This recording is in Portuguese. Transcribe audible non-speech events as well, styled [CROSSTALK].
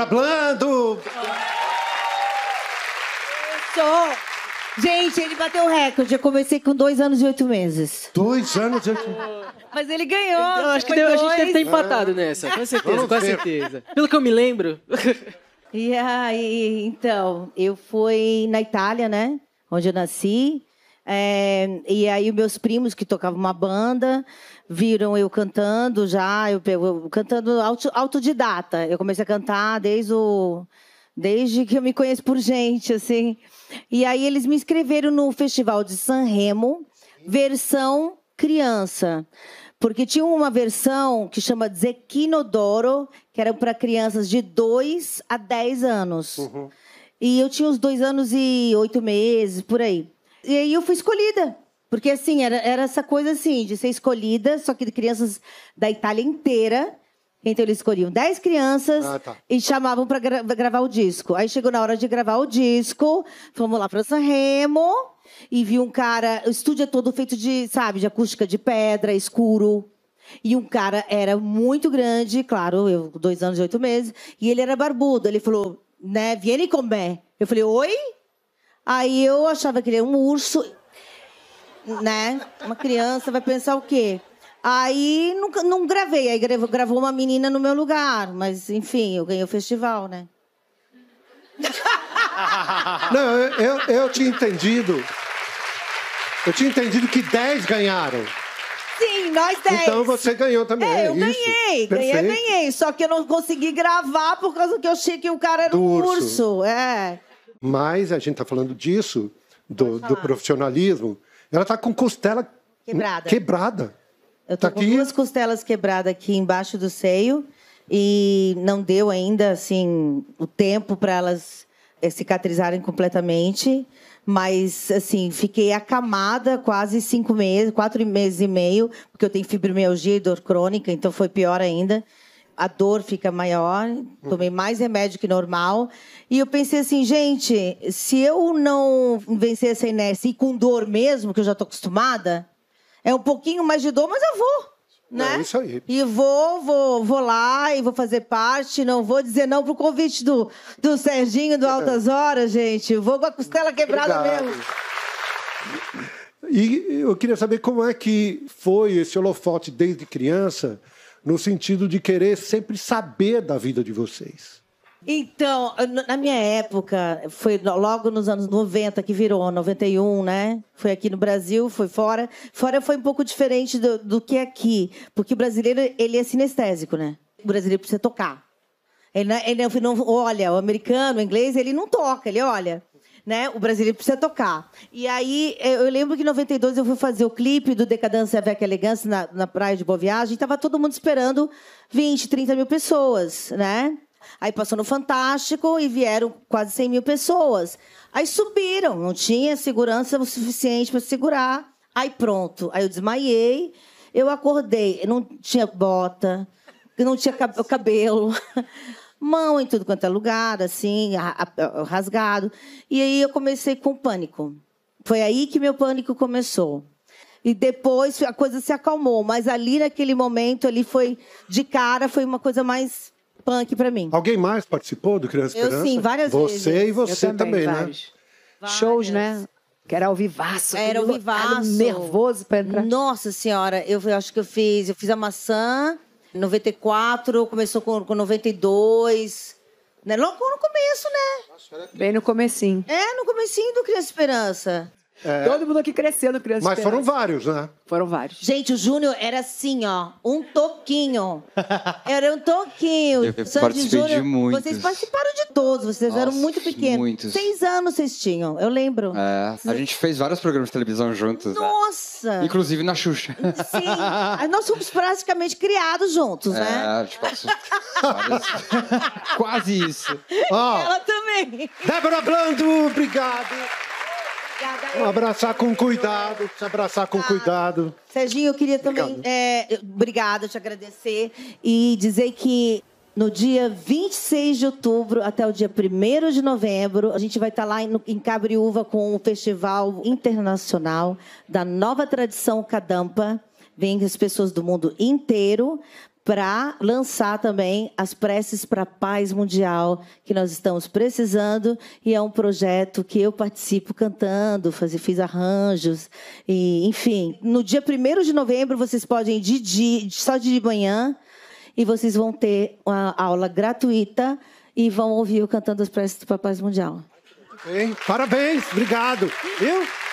Débora Blando! Eu sou. Gente, ele bateu o recorde. Eu comecei com dois anos e oito meses. Dois anos e oito meses. Mas ele ganhou. Então, acho que deu, a gente deve ter empatado ah. nessa. Com certeza, com certeza. Pelo que eu me lembro. E aí, então, eu fui na Itália, né? Onde eu nasci. É, e aí meus primos que tocavam uma banda viram eu cantando já, eu, eu cantando auto, autodidata. Eu comecei a cantar desde o desde que eu me conheço por gente, assim. E aí eles me inscreveram no Festival de San Remo, versão criança. Porque tinha uma versão que chama Zequinodoro, que era para crianças de 2 a 10 anos. Uhum. E eu tinha uns dois anos e oito meses, por aí. E aí eu fui escolhida. Porque, assim, era, era essa coisa, assim, de ser escolhida, só que de crianças da Itália inteira. Então, eles escolhiam 10 crianças ah, tá. e chamavam para gra gravar o disco. Aí chegou na hora de gravar o disco, fomos lá para San Remo e vi um cara. O estúdio é todo feito de, sabe, de acústica de pedra, escuro. E um cara era muito grande, claro, eu, dois anos e oito meses, e ele era barbudo. Ele falou, né, vieni com me. Eu falei, oi? Aí eu achava que ele era é um urso, né? Uma criança vai pensar o quê? Aí nunca, não gravei, aí gravou, uma menina no meu lugar, mas enfim, eu ganhei o festival, né? [LAUGHS] Não, eu, eu, eu tinha entendido. Eu tinha entendido que 10 ganharam. Sim, nós 10. Então você ganhou também. É, eu isso. ganhei, Perfeito. ganhei, ganhei. Só que eu não consegui gravar por causa que eu achei que o cara era Do um urso. urso. É. Mas a gente está falando disso, do, do profissionalismo. Ela está com costela quebrada. quebrada. Eu estou tá com aqui. duas costelas quebradas aqui embaixo do seio e não deu ainda assim o tempo para elas eh, cicatrizarem completamente. Mas assim fiquei acamada quase cinco meses, quatro meses e meio, porque eu tenho fibromialgia e dor crônica, então foi pior ainda a dor fica maior, tomei mais remédio que normal. E eu pensei assim, gente, se eu não vencer essa inércia e com dor mesmo, que eu já estou acostumada, é um pouquinho mais de dor, mas eu vou. Né? É isso aí. E vou, vou, vou lá e vou fazer parte. Não vou dizer não pro convite do, do Serginho do Altas é. Horas, gente. Vou com a costela quebrada Obrigado. mesmo. E eu queria saber como é que foi esse holofote desde criança no sentido de querer sempre saber da vida de vocês. Então, na minha época, foi logo nos anos 90 que virou, 91, né? Foi aqui no Brasil, foi fora. Fora foi um pouco diferente do, do que aqui, porque o brasileiro, ele é sinestésico, né? O brasileiro precisa tocar. Ele é, ele não olha, o americano, o inglês, ele não toca, ele olha né? O brasileiro precisa tocar. E aí, eh, eu lembro que em 92 eu fui fazer o clipe do Decadência Velha Elegância na, na praia de Boa Viagem, estava todo mundo esperando 20, 30 mil pessoas, né? Aí passou no Fantástico e vieram quase 100 mil pessoas. Aí subiram, não tinha segurança o suficiente para segurar. Aí pronto, aí eu desmaiei, eu acordei, não tinha bota, não tinha cabelo, [LAUGHS] mão em tudo quanto é lugar, assim, rasgado. E aí eu comecei com pânico. Foi aí que meu pânico começou. E depois a coisa se acalmou, mas ali naquele momento ali foi de cara, foi uma coisa mais punk para mim. Alguém mais participou do Criança eu, Esperança? Eu sim, várias você vezes. Você e você também, também né? Várias. Shows, né? Que era ao vivaço. Era ao vivaço. Nervoso para entrar. Nossa senhora, eu acho que eu fiz, eu fiz a maçã, 94, começou com, com 92. Né? Logo no começo, né? Bem no comecinho. É, no comecinho do Criança Esperança. É. Todo mundo aqui crescendo, criança. Mas foram vários, né? Foram vários. Gente, o Júnior era assim, ó, um toquinho. [LAUGHS] Era um toquinho. Eu Sandy participei Júnior, de muitos. Vocês participaram de todos, vocês Nossa, eram muito pequenos. Muitos. Seis anos vocês tinham, eu lembro. É, a gente fez vários programas de televisão juntos. Né? Nossa! Né? Inclusive na Xuxa. Sim, [LAUGHS] nós fomos praticamente criados juntos, é, né? É, tipo, [LAUGHS] quase isso. Oh. Ela também. Débora Blando, obrigado. Obrigada. Abraçar com cuidado, se abraçar com cuidado. Serginho, eu queria também, obrigada, é, obrigada te agradecer e dizer que no dia 26 de outubro até o dia 1 de novembro, a gente vai estar tá lá em Cabriúva com o Festival Internacional da Nova Tradição Cadampa. Vêm as pessoas do mundo inteiro para lançar também as preces para a paz mundial que nós estamos precisando e é um projeto que eu participo cantando, faz, fiz arranjos e enfim, no dia 1 de novembro vocês podem de dia, só de manhã e vocês vão ter uma aula gratuita e vão ouvir eu cantando as preces para a paz mundial. Bem, parabéns, obrigado. Viu?